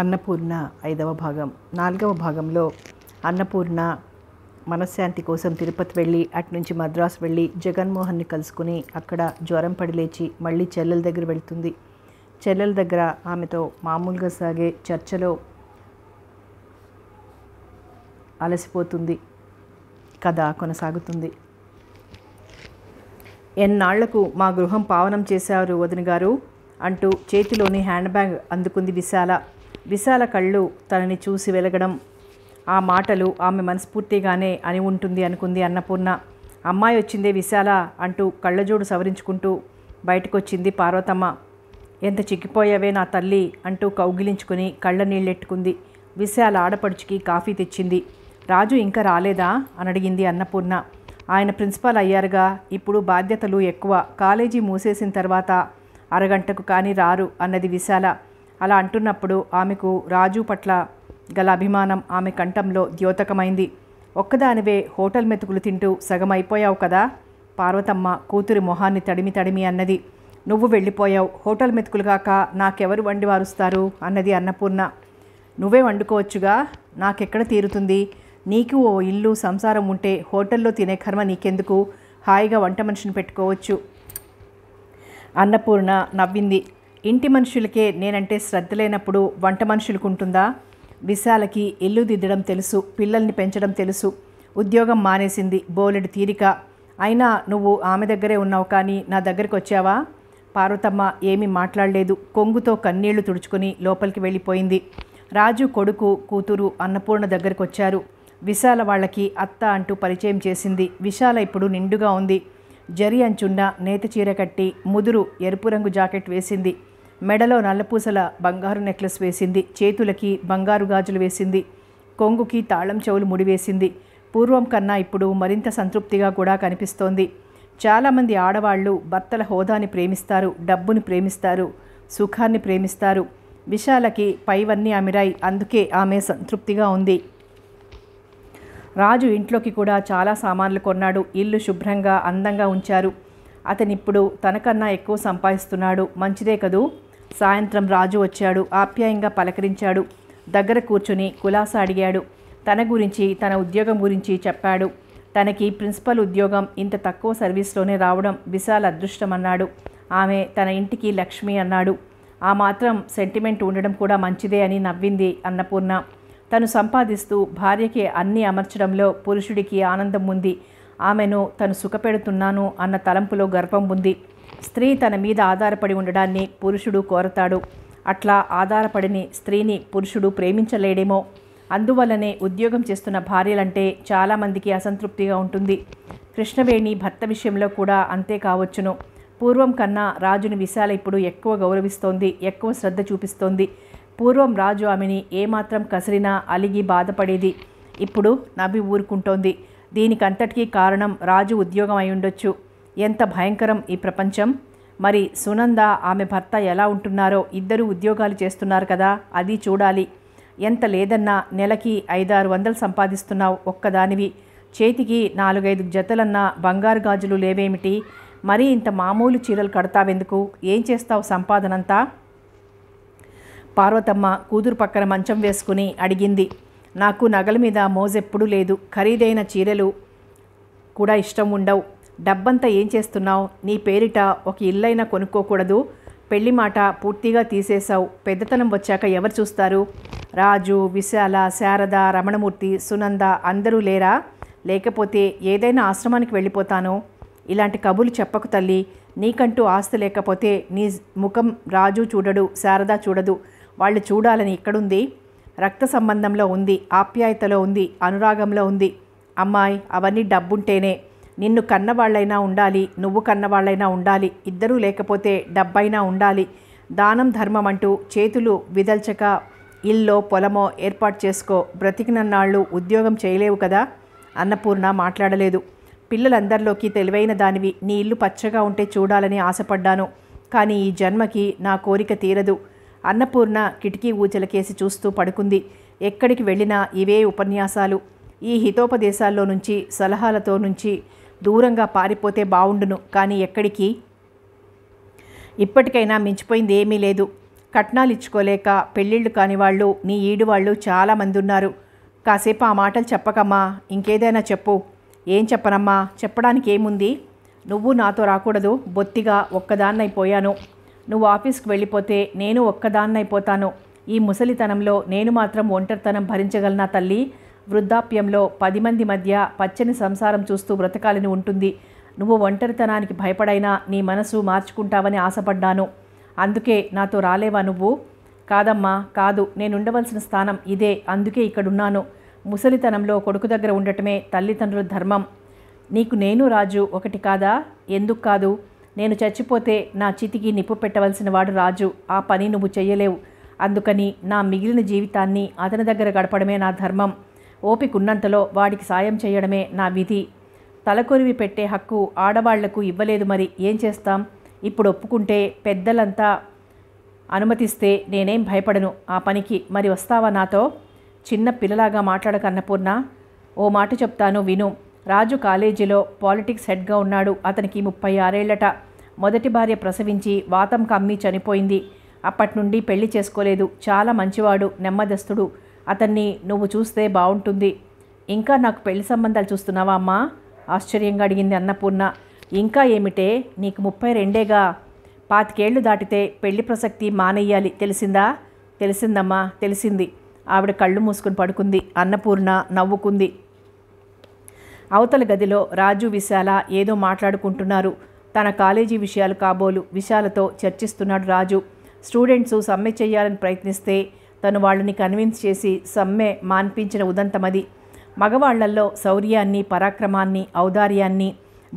అన్నపూర్ణ ఐదవ భాగం నాలుగవ భాగంలో అన్నపూర్ణ మనశ్శాంతి కోసం తిరుపతి వెళ్ళి అటునుంచి మద్రాస్ వెళ్ళి జగన్మోహన్ని కలుసుకుని అక్కడ జ్వరం పడి లేచి మళ్ళీ చెల్లెల దగ్గర వెళ్తుంది చెల్లెల దగ్గర ఆమెతో మామూలుగా సాగే చర్చలో అలసిపోతుంది కథ కొనసాగుతుంది ఎన్నాళ్లకు మా గృహం పావనం చేశారు వదిన గారు అంటూ చేతిలోని హ్యాండ్ బ్యాగ్ అందుకుంది విశాల విశాల కళ్ళు తనని చూసి వెలగడం ఆ మాటలు ఆమె మనస్ఫూర్తిగానే అని ఉంటుంది అనుకుంది అన్నపూర్ణ అమ్మాయి వచ్చిందే విశాల అంటూ కళ్ళజోడు సవరించుకుంటూ బయటకొచ్చింది పార్వతమ్మ ఎంత చిక్కిపోయావే నా తల్లి అంటూ కౌగిలించుకుని కళ్ళ నీళ్ళెట్టుకుంది విశాల ఆడపడుచుకి కాఫీ తెచ్చింది రాజు ఇంకా రాలేదా అని అడిగింది అన్నపూర్ణ ఆయన ప్రిన్సిపాల్ అయ్యారుగా ఇప్పుడు బాధ్యతలు ఎక్కువ కాలేజీ మూసేసిన తర్వాత అరగంటకు కానీ రారు అన్నది విశాల అలా అంటున్నప్పుడు ఆమెకు రాజు పట్ల గల అభిమానం ఆమె కంఠంలో ద్యోతకమైంది ఒక్కదానివే హోటల్ మెతుకులు తింటూ సగం అయిపోయావు కదా పార్వతమ్మ కూతురి మొహాన్ని తడిమి తడిమి అన్నది నువ్వు వెళ్ళిపోయావు హోటల్ మెతుకులు కాక నాకెవరు వండి వారుస్తారు అన్నది అన్నపూర్ణ నువ్వే వండుకోవచ్చుగా నాకెక్కడ తీరుతుంది నీకు ఓ ఇల్లు సంసారం ఉంటే హోటల్లో తినే కర్మ నీకెందుకు హాయిగా వంట మనిషిని పెట్టుకోవచ్చు అన్నపూర్ణ నవ్వింది ఇంటి మనుషులకే నేనంటే శ్రద్ధ లేనప్పుడు వంట మనుషులకు ఉంటుందా విశాలకి ఇల్లు దిద్దడం తెలుసు పిల్లల్ని పెంచడం తెలుసు ఉద్యోగం మానేసింది బోలెడు తీరిక అయినా నువ్వు ఆమె దగ్గరే ఉన్నావు కానీ నా దగ్గరికి వచ్చావా పార్వతమ్మ ఏమీ మాట్లాడలేదు కొంగుతో కన్నీళ్లు తుడుచుకుని లోపలికి వెళ్ళిపోయింది రాజు కొడుకు కూతురు అన్నపూర్ణ దగ్గరికి వచ్చారు విశాల వాళ్ళకి అత్త అంటూ పరిచయం చేసింది విశాల ఇప్పుడు నిండుగా ఉంది జరి అంచున్న నేత చీర కట్టి ముదురు ఎరుపు రంగు జాకెట్ వేసింది మెడలో నల్లపూసల బంగారు నెక్లెస్ వేసింది చేతులకి బంగారు గాజులు వేసింది కొంగుకి తాళం చెవులు ముడివేసింది పూర్వం కన్నా ఇప్పుడు మరింత సంతృప్తిగా కూడా కనిపిస్తోంది చాలామంది ఆడవాళ్ళు భర్తల హోదాని ప్రేమిస్తారు డబ్బుని ప్రేమిస్తారు సుఖాన్ని ప్రేమిస్తారు విశాలకి పైవన్నీ అమిరాయి అందుకే ఆమె సంతృప్తిగా ఉంది రాజు ఇంట్లోకి కూడా చాలా సామాన్లు కొన్నాడు ఇల్లు శుభ్రంగా అందంగా ఉంచారు అతనిప్పుడు తనకన్నా ఎక్కువ సంపాదిస్తున్నాడు మంచిదే కదూ సాయంత్రం రాజు వచ్చాడు ఆప్యాయంగా పలకరించాడు దగ్గర కూర్చుని కులాస అడిగాడు తన గురించి తన ఉద్యోగం గురించి చెప్పాడు తనకి ప్రిన్సిపల్ ఉద్యోగం ఇంత తక్కువ సర్వీస్లోనే రావడం అదృష్టం అదృష్టమన్నాడు ఆమె తన ఇంటికి లక్ష్మి అన్నాడు ఆ మాత్రం సెంటిమెంట్ ఉండడం కూడా మంచిదే అని నవ్వింది అన్నపూర్ణ తను సంపాదిస్తూ భార్యకి అన్నీ అమర్చడంలో పురుషుడికి ఆనందం ఉంది ఆమెను తను సుఖపెడుతున్నాను అన్న తలంపులో గర్వం ఉంది స్త్రీ తన మీద ఆధారపడి ఉండడాన్ని పురుషుడు కోరతాడు అట్లా ఆధారపడిని స్త్రీని పురుషుడు ప్రేమించలేడేమో అందువల్లనే ఉద్యోగం చేస్తున్న భార్యలంటే చాలామందికి అసంతృప్తిగా ఉంటుంది కృష్ణవేణి భర్త విషయంలో కూడా అంతే కావచ్చును పూర్వం కన్నా రాజుని విశాల ఇప్పుడు ఎక్కువ గౌరవిస్తోంది ఎక్కువ శ్రద్ధ చూపిస్తోంది పూర్వం రాజు ఆమెని ఏమాత్రం కసిరినా అలిగి బాధపడేది ఇప్పుడు నవ్వి ఊరుకుంటోంది దీనికంతటికీ కారణం రాజు ఉద్యోగం అయి ఉండొచ్చు ఎంత భయంకరం ఈ ప్రపంచం మరి సునంద ఆమె భర్త ఎలా ఉంటున్నారో ఇద్దరు ఉద్యోగాలు చేస్తున్నారు కదా అది చూడాలి ఎంత లేదన్నా నెలకి ఐదారు వందలు సంపాదిస్తున్నావు ఒక్కదానివి చేతికి నాలుగైదు జతలన్నా బంగారు గాజులు లేవేమిటి మరీ ఇంత మామూలు చీరలు కడతావెందుకు ఏం చేస్తావు సంపాదనంతా పార్వతమ్మ కూతురు పక్కన మంచం వేసుకుని అడిగింది నాకు నగల మీద మోజెప్పుడూ లేదు ఖరీదైన చీరలు కూడా ఇష్టం ఉండవు డబ్బంతా ఏం చేస్తున్నావు నీ పేరిట ఒక ఇల్లైనా కొనుక్కోకూడదు పెళ్లి మాట పూర్తిగా తీసేశావు పెద్దతనం వచ్చాక ఎవరు చూస్తారు రాజు విశాల శారద రమణమూర్తి సునంద అందరూ లేరా లేకపోతే ఏదైనా ఆశ్రమానికి వెళ్ళిపోతాను ఇలాంటి కబులు చెప్పకు తల్లి నీకంటూ ఆస్తి లేకపోతే నీ ముఖం రాజు చూడడు శారద చూడదు వాళ్ళు చూడాలని ఇక్కడుంది రక్త సంబంధంలో ఉంది ఆప్యాయతలో ఉంది అనురాగంలో ఉంది అమ్మాయి అవన్నీ డబ్బుంటేనే నిన్ను కన్నవాళ్ళైనా ఉండాలి నువ్వు కన్నవాళ్ళైనా ఉండాలి ఇద్దరూ లేకపోతే డబ్బైనా ఉండాలి దానం ధర్మం అంటూ చేతులు విదల్చక ఇల్లో పొలమో ఏర్పాటు చేసుకో బ్రతికినన్నాళ్ళు ఉద్యోగం చేయలేవు కదా అన్నపూర్ణ మాట్లాడలేదు పిల్లలందరిలోకి తెలివైన దానివి నీ ఇల్లు పచ్చగా ఉంటే చూడాలని ఆశపడ్డాను కానీ ఈ జన్మకి నా కోరిక తీరదు అన్నపూర్ణ కిటికీ ఊచలకేసి చూస్తూ పడుకుంది ఎక్కడికి వెళ్ళినా ఇవే ఉపన్యాసాలు ఈ హితోపదేశాల్లో నుంచి సలహాలతో నుంచి దూరంగా పారిపోతే బావుండును కానీ ఎక్కడికి ఇప్పటికైనా మించిపోయింది ఏమీ లేదు కట్నాలు ఇచ్చుకోలేక పెళ్ళిళ్ళు కాని వాళ్ళు నీ ఈడు వాళ్ళు చాలామంది ఉన్నారు కాసేపు ఆ మాటలు చెప్పకమ్మా ఇంకేదైనా చెప్పు ఏం చెప్పనమ్మా చెప్పడానికి ఏముంది నువ్వు నాతో రాకూడదు బొత్తిగా ఒక్కదాన్నైపోయాను నువ్వు ఆఫీస్కి వెళ్ళిపోతే నేను ఒక్కదాన్నైపోతాను ఈ ముసలితనంలో నేను మాత్రం ఒంటరితనం భరించగలనా తల్లి వృద్ధాప్యంలో పది మంది మధ్య పచ్చని సంసారం చూస్తూ బ్రతకాలని ఉంటుంది నువ్వు ఒంటరితనానికి భయపడైనా నీ మనసు మార్చుకుంటావని ఆశపడ్డాను అందుకే నాతో రాలేవా నువ్వు కాదమ్మా కాదు నేనుండవలసిన స్థానం ఇదే అందుకే ఇక్కడున్నాను ముసలితనంలో కొడుకు దగ్గర ఉండటమే తల్లిదండ్రుల ధర్మం నీకు నేను రాజు ఒకటి కాదా ఎందుకు కాదు నేను చచ్చిపోతే నా చితికి నిప్పు పెట్టవలసిన వాడు రాజు ఆ పని నువ్వు చేయలేవు అందుకని నా మిగిలిన జీవితాన్ని అతని దగ్గర గడపడమే నా ధర్మం ఓపికున్నంతలో వాడికి సాయం చేయడమే నా విధి తలకొరివి పెట్టే హక్కు ఆడవాళ్లకు ఇవ్వలేదు మరి ఏం చేస్తాం ఇప్పుడు ఒప్పుకుంటే పెద్దలంతా అనుమతిస్తే నేనేం భయపడను ఆ పనికి మరి వస్తావా నాతో చిన్న పిల్లలాగా మాట్లాడక అన్నపూర్ణ ఓ మాట చెప్తాను విను రాజు కాలేజీలో పాలిటిక్స్ హెడ్గా ఉన్నాడు అతనికి ముప్పై ఆరేళ్లట మొదటి భార్య ప్రసవించి వాతం కమ్మి చనిపోయింది అప్పటి నుండి పెళ్లి చేసుకోలేదు చాలా మంచివాడు నెమ్మదస్తుడు అతన్ని నువ్వు చూస్తే బాగుంటుంది ఇంకా నాకు పెళ్లి సంబంధాలు చూస్తున్నావా అమ్మా ఆశ్చర్యంగా అడిగింది అన్నపూర్ణ ఇంకా ఏమిటే నీకు ముప్పై రెండేగా పాతికేళ్లు దాటితే పెళ్లి ప్రసక్తి మానేయాలి తెలిసిందా తెలిసిందమ్మా తెలిసింది ఆవిడ కళ్ళు మూసుకుని పడుకుంది అన్నపూర్ణ నవ్వుకుంది అవతల గదిలో రాజు విశాల ఏదో మాట్లాడుకుంటున్నారు తన కాలేజీ విషయాలు కాబోలు విశాలతో చర్చిస్తున్నాడు రాజు స్టూడెంట్స్ సమ్మె చేయాలని ప్రయత్నిస్తే తను వాళ్ళని కన్విన్స్ చేసి సమ్మె మాన్పించిన ఉదంతమది మగవాళ్లల్లో శౌర్యాన్ని పరాక్రమాన్ని ఔదార్యాన్ని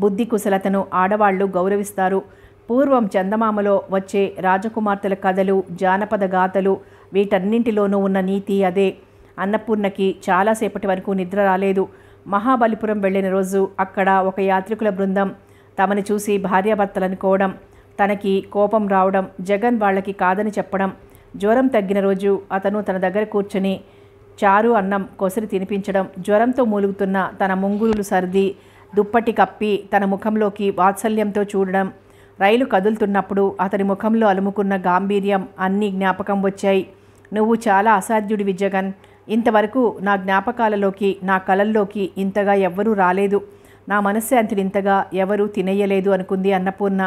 బుద్ధి కుశలతను ఆడవాళ్లు గౌరవిస్తారు పూర్వం చందమామలో వచ్చే రాజకుమార్తెల కథలు జానపద గాథలు వీటన్నింటిలోనూ ఉన్న నీతి అదే అన్నపూర్ణకి చాలాసేపటి వరకు నిద్ర రాలేదు మహాబలిపురం వెళ్ళిన రోజు అక్కడ ఒక యాత్రికుల బృందం తమని చూసి భార్యాభర్తలనుకోవడం తనకి కోపం రావడం జగన్ వాళ్ళకి కాదని చెప్పడం జ్వరం తగ్గిన రోజు అతను తన దగ్గర కూర్చొని చారు అన్నం కొసరి తినిపించడం జ్వరంతో మూలుగుతున్న తన ముంగులు సర్ది దుప్పటి కప్పి తన ముఖంలోకి వాత్సల్యంతో చూడడం రైలు కదులుతున్నప్పుడు అతని ముఖంలో అలుముకున్న గాంభీర్యం అన్నీ జ్ఞాపకం వచ్చాయి నువ్వు చాలా అసాధ్యుడివి జగన్ ఇంతవరకు నా జ్ఞాపకాలలోకి నా కలల్లోకి ఇంతగా ఎవ్వరూ రాలేదు నా మనశ్శాంతిని ఇంతగా ఎవరూ తినేయలేదు అనుకుంది అన్నపూర్ణ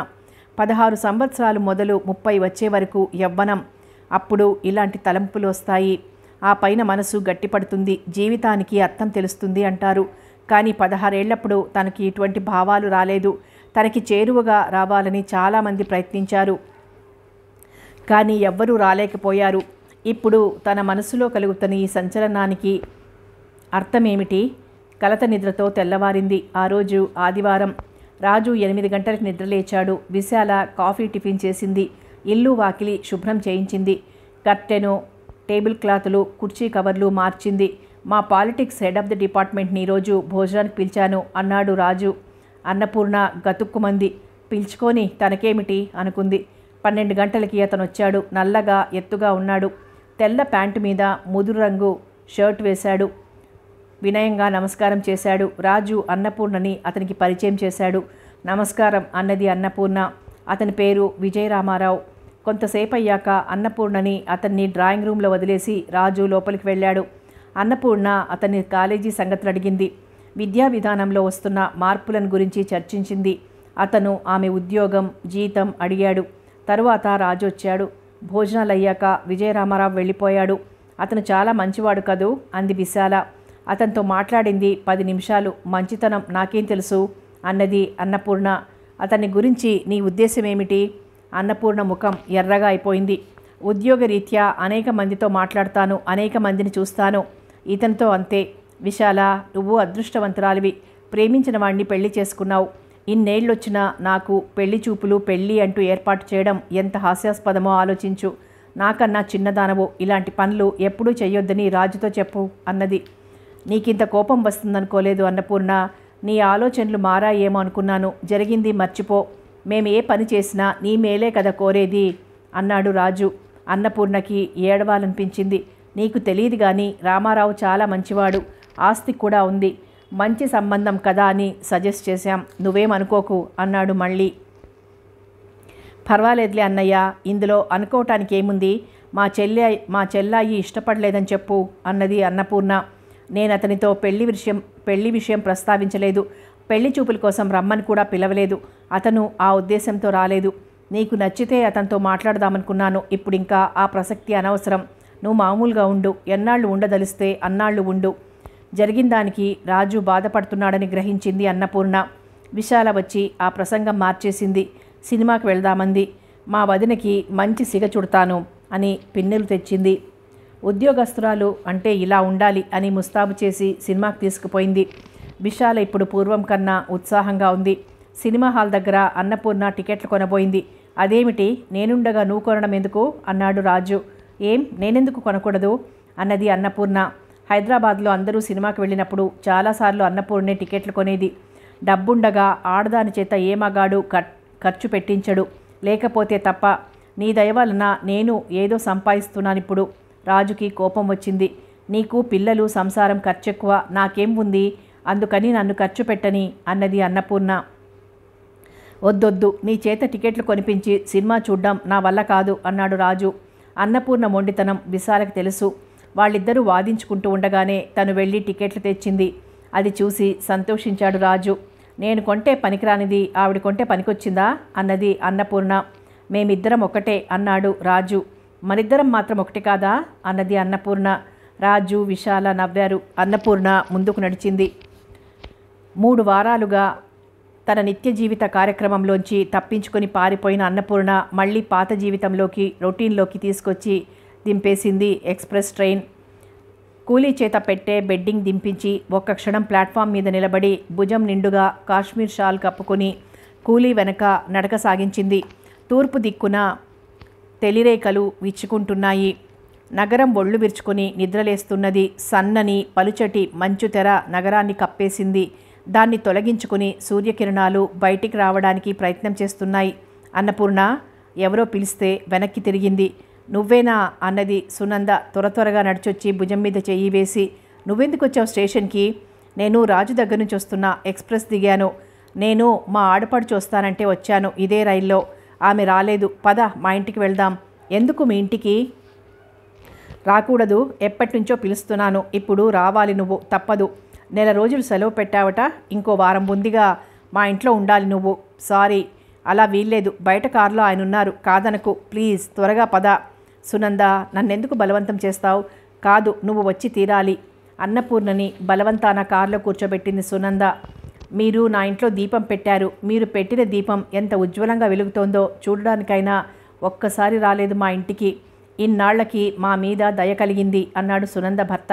పదహారు సంవత్సరాలు మొదలు ముప్పై వచ్చే వరకు యవ్వనం అప్పుడు ఇలాంటి తలంపులు వస్తాయి ఆ పైన మనసు గట్టిపడుతుంది జీవితానికి అర్థం తెలుస్తుంది అంటారు కానీ పదహారేళ్లప్పుడు తనకి ఇటువంటి భావాలు రాలేదు తనకి చేరువగా రావాలని చాలామంది ప్రయత్నించారు కానీ ఎవ్వరూ రాలేకపోయారు ఇప్పుడు తన మనసులో కలుగుతున్న ఈ సంచలనానికి అర్థమేమిటి కలత నిద్రతో తెల్లవారింది ఆ రోజు ఆదివారం రాజు ఎనిమిది గంటలకు నిద్రలేచాడు విశాల కాఫీ టిఫిన్ చేసింది ఇల్లు వాకిలి శుభ్రం చేయించింది కర్టెను టేబుల్ క్లాతులు కుర్చీ కవర్లు మార్చింది మా పాలిటిక్స్ హెడ్ ఆఫ్ ది డిపార్ట్మెంట్ని ఈరోజు భోజనానికి పిలిచాను అన్నాడు రాజు అన్నపూర్ణ గతుక్కుమంది పిలుచుకొని తనకేమిటి అనుకుంది పన్నెండు గంటలకి అతను వచ్చాడు నల్లగా ఎత్తుగా ఉన్నాడు తెల్ల ప్యాంటు మీద ముదురు రంగు షర్ట్ వేశాడు వినయంగా నమస్కారం చేశాడు రాజు అన్నపూర్ణని అతనికి పరిచయం చేశాడు నమస్కారం అన్నది అన్నపూర్ణ అతని పేరు విజయరామారావు కొంతసేపు అయ్యాక అన్నపూర్ణని అతన్ని డ్రాయింగ్ రూమ్లో వదిలేసి రాజు లోపలికి వెళ్ళాడు అన్నపూర్ణ అతని కాలేజీ సంగతులు అడిగింది విద్యా విధానంలో వస్తున్న మార్పులను గురించి చర్చించింది అతను ఆమె ఉద్యోగం జీతం అడిగాడు తరువాత రాజు వచ్చాడు భోజనాలు అయ్యాక విజయరామారావు వెళ్ళిపోయాడు అతను చాలా మంచివాడు కదూ అంది విశాల అతనితో మాట్లాడింది పది నిమిషాలు మంచితనం నాకేం తెలుసు అన్నది అన్నపూర్ణ అతని గురించి నీ ఉద్దేశం ఏమిటి అన్నపూర్ణ ముఖం ఎర్రగా అయిపోయింది ఉద్యోగ రీత్యా అనేక మందితో మాట్లాడతాను అనేక మందిని చూస్తాను ఇతనితో అంతే విశాల నువ్వు అదృష్టవంతురాలివి ప్రేమించిన వాడిని పెళ్లి చేసుకున్నావు ఇన్నేళ్ళొచ్చినా నాకు పెళ్లి చూపులు పెళ్ళి అంటూ ఏర్పాటు చేయడం ఎంత హాస్యాస్పదమో ఆలోచించు నాకన్నా చిన్నదానవో ఇలాంటి పనులు ఎప్పుడూ చేయొద్దని రాజుతో చెప్పు అన్నది నీకింత కోపం వస్తుందనుకోలేదు అన్నపూర్ణ నీ ఆలోచనలు మారాయేమో అనుకున్నాను జరిగింది మర్చిపో మేము ఏ పని చేసినా నీ మేలే కదా కోరేది అన్నాడు రాజు అన్నపూర్ణకి ఏడవాలనిపించింది నీకు తెలియదు కానీ రామారావు చాలా మంచివాడు ఆస్తి కూడా ఉంది మంచి సంబంధం కదా అని సజెస్ట్ చేశాం నువ్వేమనుకోకు అన్నాడు మళ్ళీ పర్వాలేదులే అన్నయ్య ఇందులో అనుకోవటానికి ఏముంది మా చెల్లె మా చెల్లాయి ఇష్టపడలేదని చెప్పు అన్నది అన్నపూర్ణ నేను అతనితో పెళ్లి విషయం పెళ్లి విషయం ప్రస్తావించలేదు పెళ్లి చూపుల కోసం రమ్మని కూడా పిలవలేదు అతను ఆ ఉద్దేశంతో రాలేదు నీకు నచ్చితే అతనితో మాట్లాడదామనుకున్నాను ఇప్పుడు ఇంకా ఆ ప్రసక్తి అనవసరం నువ్వు మామూలుగా ఉండు ఎన్నాళ్ళు ఉండదలిస్తే అన్నాళ్ళు ఉండు జరిగిన దానికి రాజు బాధపడుతున్నాడని గ్రహించింది అన్నపూర్ణ విశాల వచ్చి ఆ ప్రసంగం మార్చేసింది సినిమాకి వెళ్దామంది మా వదినకి మంచి సిగ చుడతాను అని పిన్నెలు తెచ్చింది ఉద్యోగస్తురాలు అంటే ఇలా ఉండాలి అని ముస్తాబు చేసి సినిమాకి తీసుకుపోయింది విశాల ఇప్పుడు పూర్వం కన్నా ఉత్సాహంగా ఉంది సినిమా హాల్ దగ్గర అన్నపూర్ణ టికెట్లు కొనబోయింది అదేమిటి నేనుండగా నువ్వు కొనడం ఎందుకు అన్నాడు రాజు ఏం నేనెందుకు కొనకూడదు అన్నది అన్నపూర్ణ హైదరాబాద్లో అందరూ సినిమాకి వెళ్ళినప్పుడు చాలాసార్లు అన్నపూర్ణే టికెట్లు కొనేది డబ్బుండగా ఆడదాని చేత ఏమగాడు ఖర్చు పెట్టించడు లేకపోతే తప్ప నీ దయ వలన నేను ఏదో సంపాదిస్తున్నాను ఇప్పుడు రాజుకి కోపం వచ్చింది నీకు పిల్లలు సంసారం ఖర్చెక్కువ నాకేం ఉంది అందుకని నన్ను ఖర్చు పెట్టని అన్నది అన్నపూర్ణ వద్దొద్దు నీ చేత టికెట్లు కొనిపించి సినిమా చూడ్డం నా వల్ల కాదు అన్నాడు రాజు అన్నపూర్ణ మొండితనం విశాలకు తెలుసు వాళ్ళిద్దరూ వాదించుకుంటూ ఉండగానే తను వెళ్ళి టికెట్లు తెచ్చింది అది చూసి సంతోషించాడు రాజు నేను కొంటే పనికిరానిది ఆవిడ కొంటే పనికొచ్చిందా అన్నది అన్నపూర్ణ మేమిద్దరం ఒకటే అన్నాడు రాజు మనిద్దరం మాత్రం ఒకటి కాదా అన్నది అన్నపూర్ణ రాజు విశాల నవ్వారు అన్నపూర్ణ ముందుకు నడిచింది మూడు వారాలుగా తన నిత్య జీవిత కార్యక్రమంలోంచి తప్పించుకొని పారిపోయిన అన్నపూర్ణ మళ్ళీ పాత జీవితంలోకి రొటీన్లోకి తీసుకొచ్చి దింపేసింది ఎక్స్ప్రెస్ ట్రైన్ కూలీ చేత పెట్టే బెడ్డింగ్ దింపించి ఒక్క క్షణం ప్లాట్ఫామ్ మీద నిలబడి భుజం నిండుగా కాశ్మీర్ షాల్ కప్పుకొని కూలీ వెనక నడక సాగించింది తూర్పు దిక్కున తెలిరేఖలు విచ్చుకుంటున్నాయి నగరం ఒళ్ళు విరుచుకొని నిద్రలేస్తున్నది సన్నని పలుచటి మంచు తెర నగరాన్ని కప్పేసింది దాన్ని తొలగించుకుని సూర్యకిరణాలు బయటికి రావడానికి ప్రయత్నం చేస్తున్నాయి అన్నపూర్ణ ఎవరో పిలిస్తే వెనక్కి తిరిగింది నువ్వేనా అన్నది సునంద త్వర త్వరగా నడిచొచ్చి భుజం మీద చెయ్యి వేసి నువ్వెందుకు వచ్చావు స్టేషన్కి నేను రాజు దగ్గర నుంచి వస్తున్నా ఎక్స్ప్రెస్ దిగాను నేను మా ఆడపాడు చూస్తానంటే వచ్చాను ఇదే రైల్లో ఆమె రాలేదు పద మా ఇంటికి వెళ్దాం ఎందుకు మీ ఇంటికి రాకూడదు ఎప్పటి నుంచో పిలుస్తున్నాను ఇప్పుడు రావాలి నువ్వు తప్పదు నెల రోజులు సెలవు పెట్టావట ఇంకో వారం ముందుగా మా ఇంట్లో ఉండాలి నువ్వు సారీ అలా వీల్లేదు బయట కారులో ఆయన ఉన్నారు కాదనకు ప్లీజ్ త్వరగా పద సునంద నన్నెందుకు బలవంతం చేస్తావు కాదు నువ్వు వచ్చి తీరాలి అన్నపూర్ణని బలవంతాన కారులో కూర్చోబెట్టింది సునంద మీరు నా ఇంట్లో దీపం పెట్టారు మీరు పెట్టిన దీపం ఎంత ఉజ్వలంగా వెలుగుతోందో చూడడానికైనా ఒక్కసారి రాలేదు మా ఇంటికి ఇన్నాళ్లకి మా మీద దయ కలిగింది అన్నాడు సునంద భర్త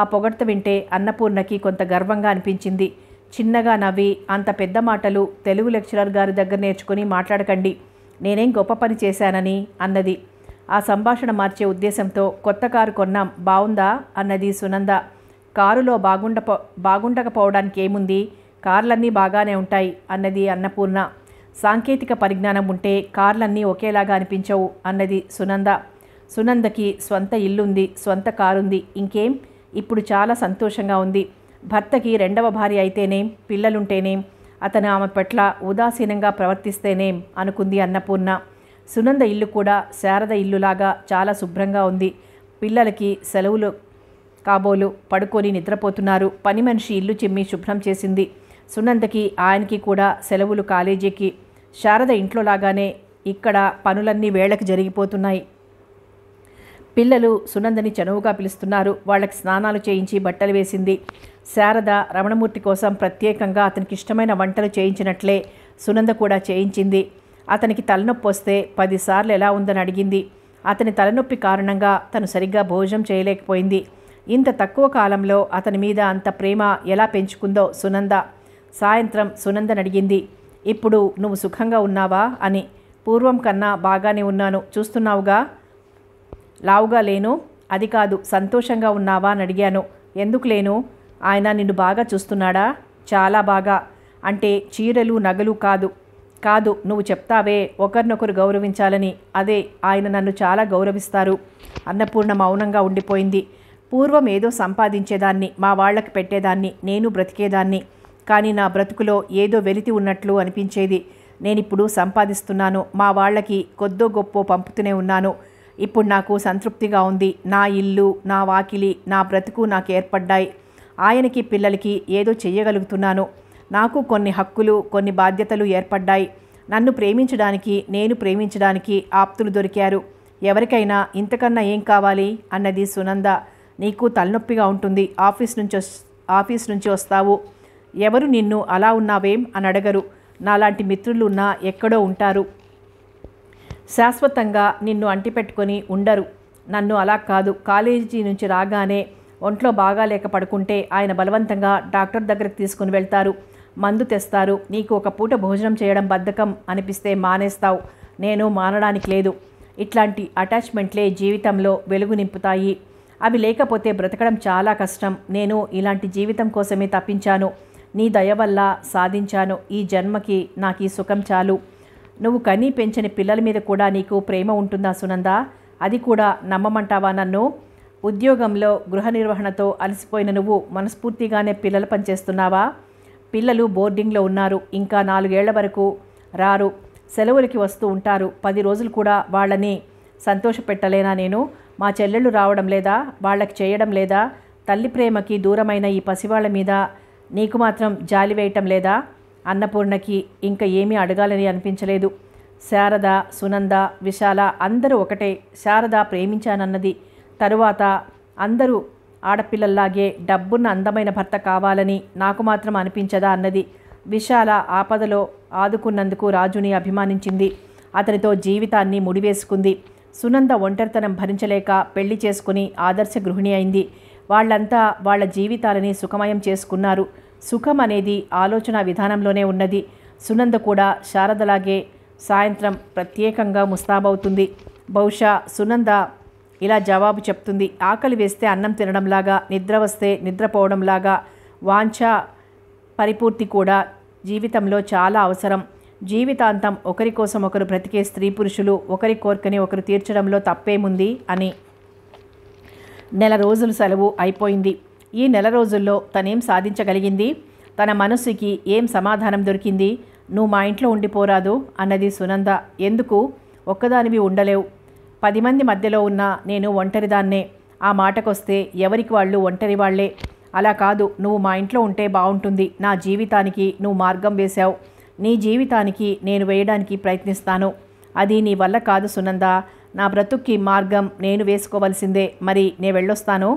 ఆ పొగడ్త వింటే అన్నపూర్ణకి కొంత గర్వంగా అనిపించింది చిన్నగా నవ్వి అంత పెద్ద మాటలు తెలుగు లెక్చరర్ గారి దగ్గర నేర్చుకుని మాట్లాడకండి నేనేం గొప్ప పని చేశానని అన్నది ఆ సంభాషణ మార్చే ఉద్దేశంతో కొత్త కారు కొన్నాం బాగుందా అన్నది సునంద కారులో బాగుండ బాగుండకపోవడానికి ఏముంది కార్లన్నీ బాగానే ఉంటాయి అన్నది అన్నపూర్ణ సాంకేతిక పరిజ్ఞానం ఉంటే కార్లన్నీ ఒకేలాగా అనిపించవు అన్నది సునంద సునందకి స్వంత ఇల్లుంది స్వంత కారుంది ఇంకేం ఇప్పుడు చాలా సంతోషంగా ఉంది భర్తకి రెండవ భార్య అయితేనే పిల్లలుంటేనేం అతను ఆమె పట్ల ఉదాసీనంగా ప్రవర్తిస్తేనేం అనుకుంది అన్నపూర్ణ సునంద ఇల్లు కూడా శారద ఇల్లులాగా చాలా శుభ్రంగా ఉంది పిల్లలకి సెలవులు కాబోలు పడుకొని నిద్రపోతున్నారు పని మనిషి ఇల్లు చిమ్మి శుభ్రం చేసింది సునందకి ఆయనకి కూడా సెలవులు కాలేజీకి శారద ఇంట్లో లాగానే ఇక్కడ పనులన్నీ వేళకి జరిగిపోతున్నాయి పిల్లలు సునందని చనువుగా పిలుస్తున్నారు వాళ్ళకి స్నానాలు చేయించి బట్టలు వేసింది శారద రమణమూర్తి కోసం ప్రత్యేకంగా అతనికి ఇష్టమైన వంటలు చేయించినట్లే సునంద కూడా చేయించింది అతనికి తలనొప్పి వస్తే పదిసార్లు ఎలా ఉందని అడిగింది అతని తలనొప్పి కారణంగా తను సరిగ్గా భోజనం చేయలేకపోయింది ఇంత తక్కువ కాలంలో అతని మీద అంత ప్రేమ ఎలా పెంచుకుందో సునంద సాయంత్రం సునందని అడిగింది ఇప్పుడు నువ్వు సుఖంగా ఉన్నావా అని పూర్వం కన్నా బాగానే ఉన్నాను చూస్తున్నావుగా లావుగా లేను అది కాదు సంతోషంగా ఉన్నావా అని అడిగాను ఎందుకు లేను ఆయన నిన్ను బాగా చూస్తున్నాడా చాలా బాగా అంటే చీరలు నగలు కాదు కాదు నువ్వు చెప్తావే ఒకరినొకరు గౌరవించాలని అదే ఆయన నన్ను చాలా గౌరవిస్తారు అన్నపూర్ణ మౌనంగా ఉండిపోయింది పూర్వం ఏదో సంపాదించేదాన్ని మా వాళ్ళకి పెట్టేదాన్ని నేను బ్రతికేదాన్ని కానీ నా బ్రతుకులో ఏదో వెలితి ఉన్నట్లు అనిపించేది నేనిప్పుడు సంపాదిస్తున్నాను మా వాళ్ళకి కొద్దో గొప్పో పంపుతూనే ఉన్నాను ఇప్పుడు నాకు సంతృప్తిగా ఉంది నా ఇల్లు నా వాకిలి నా బ్రతుకు నాకు ఏర్పడ్డాయి ఆయనకి పిల్లలకి ఏదో చెయ్యగలుగుతున్నాను నాకు కొన్ని హక్కులు కొన్ని బాధ్యతలు ఏర్పడ్డాయి నన్ను ప్రేమించడానికి నేను ప్రేమించడానికి ఆప్తులు దొరికారు ఎవరికైనా ఇంతకన్నా ఏం కావాలి అన్నది సునంద నీకు తలనొప్పిగా ఉంటుంది ఆఫీస్ నుంచి ఆఫీస్ నుంచి వస్తావు ఎవరు నిన్ను అలా ఉన్నావేం అని అడగరు నాలాంటి మిత్రులున్నా ఎక్కడో ఉంటారు శాశ్వతంగా నిన్ను అంటిపెట్టుకొని ఉండరు నన్ను అలా కాదు కాలేజీ నుంచి రాగానే ఒంట్లో బాగా లేక పడుకుంటే ఆయన బలవంతంగా డాక్టర్ దగ్గరికి తీసుకుని వెళ్తారు మందు తెస్తారు నీకు ఒక పూట భోజనం చేయడం బద్ధకం అనిపిస్తే మానేస్తావు నేను మానడానికి లేదు ఇట్లాంటి అటాచ్మెంట్లే జీవితంలో వెలుగు నింపుతాయి అవి లేకపోతే బ్రతకడం చాలా కష్టం నేను ఇలాంటి జీవితం కోసమే తప్పించాను నీ దయ వల్ల సాధించాను ఈ జన్మకి నాకు ఈ సుఖం చాలు నువ్వు కనీ పెంచని పిల్లల మీద కూడా నీకు ప్రేమ ఉంటుందా సునందా అది కూడా నమ్మమంటావా నన్ను ఉద్యోగంలో గృహ నిర్వహణతో అలసిపోయిన నువ్వు మనస్ఫూర్తిగానే పిల్లలు పనిచేస్తున్నావా పిల్లలు బోర్డింగ్లో ఉన్నారు ఇంకా నాలుగేళ్ల వరకు రారు సెలవులకి వస్తూ ఉంటారు పది రోజులు కూడా వాళ్ళని సంతోషపెట్టలేనా నేను మా చెల్లెళ్ళు రావడం లేదా వాళ్ళకి చేయడం లేదా తల్లి ప్రేమకి దూరమైన ఈ పసివాళ్ల మీద నీకు మాత్రం జాలి వేయటం లేదా అన్నపూర్ణకి ఇంకా ఏమీ అడగాలని అనిపించలేదు శారద సునంద విశాల అందరూ ఒకటే శారద ప్రేమించానన్నది తరువాత అందరూ ఆడపిల్లల్లాగే డబ్బున్న అందమైన భర్త కావాలని నాకు మాత్రం అనిపించదా అన్నది విశాల ఆపదలో ఆదుకున్నందుకు రాజుని అభిమానించింది అతనితో జీవితాన్ని ముడివేసుకుంది సునంద ఒంటరితనం భరించలేక పెళ్లి చేసుకుని ఆదర్శ గృహిణి అయింది వాళ్ళంతా వాళ్ళ జీవితాలని సుఖమయం చేసుకున్నారు సుఖం అనేది ఆలోచన విధానంలోనే ఉన్నది సునంద కూడా శారదలాగే సాయంత్రం ప్రత్యేకంగా ముస్తాబవుతుంది బహుశా సునంద ఇలా జవాబు చెప్తుంది ఆకలి వేస్తే అన్నం తినడంలాగా నిద్ర వస్తే నిద్రపోవడంలాగా వాంఛ పరిపూర్తి కూడా జీవితంలో చాలా అవసరం జీవితాంతం ఒకరి కోసం ఒకరు బ్రతికే స్త్రీ పురుషులు ఒకరి కోరికని ఒకరు తీర్చడంలో తప్పేముంది అని నెల రోజులు సెలవు అయిపోయింది ఈ నెల రోజుల్లో తనేం సాధించగలిగింది తన మనసుకి ఏం సమాధానం దొరికింది నువ్వు మా ఇంట్లో ఉండిపోరాదు అన్నది సునంద ఎందుకు ఒక్కదానివి ఉండలేవు పది మంది మధ్యలో ఉన్న నేను ఒంటరిదాన్నే ఆ మాటకొస్తే ఎవరికి వాళ్ళు ఒంటరి వాళ్లే అలా కాదు నువ్వు మా ఇంట్లో ఉంటే బాగుంటుంది నా జీవితానికి నువ్వు మార్గం వేశావు నీ జీవితానికి నేను వేయడానికి ప్రయత్నిస్తాను అది నీ వల్ల కాదు సునంద నా బ్రతుక్కి మార్గం నేను వేసుకోవలసిందే మరి నే వెళ్ళొస్తాను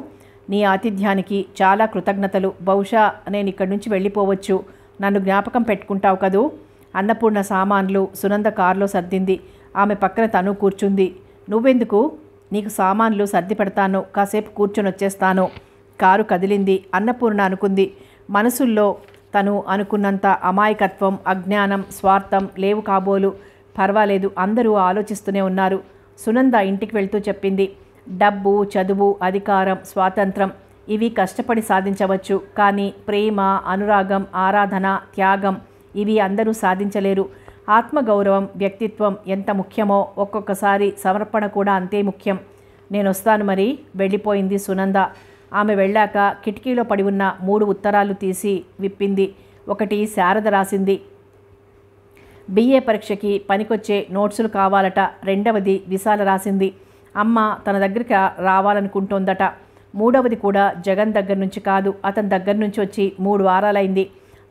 నీ ఆతిథ్యానికి చాలా కృతజ్ఞతలు బహుశా నేను ఇక్కడి నుంచి వెళ్ళిపోవచ్చు నన్ను జ్ఞాపకం పెట్టుకుంటావు కదూ అన్నపూర్ణ సామాన్లు సునంద కారులో సర్దింది ఆమె పక్కన తను కూర్చుంది నువ్వెందుకు నీకు సామాన్లు సర్ది పెడతాను కాసేపు కూర్చొని వచ్చేస్తాను కారు కదిలింది అన్నపూర్ణ అనుకుంది మనసుల్లో తను అనుకున్నంత అమాయకత్వం అజ్ఞానం స్వార్థం లేవు కాబోలు పర్వాలేదు అందరూ ఆలోచిస్తూనే ఉన్నారు సునంద ఇంటికి వెళ్తూ చెప్పింది డబ్బు చదువు అధికారం స్వాతంత్రం ఇవి కష్టపడి సాధించవచ్చు కానీ ప్రేమ అనురాగం ఆరాధన త్యాగం ఇవి అందరూ సాధించలేరు ఆత్మగౌరవం వ్యక్తిత్వం ఎంత ముఖ్యమో ఒక్కొక్కసారి సమర్పణ కూడా అంతే ముఖ్యం నేను వస్తాను మరి వెళ్ళిపోయింది సునంద ఆమె వెళ్ళాక కిటికీలో పడి ఉన్న మూడు ఉత్తరాలు తీసి విప్పింది ఒకటి శారద రాసింది బిఏ పరీక్షకి పనికొచ్చే నోట్సులు కావాలట రెండవది విశాల రాసింది అమ్మ తన దగ్గరికి రావాలనుకుంటోందట మూడవది కూడా జగన్ దగ్గర నుంచి కాదు అతని దగ్గర నుంచి వచ్చి మూడు వారాలైంది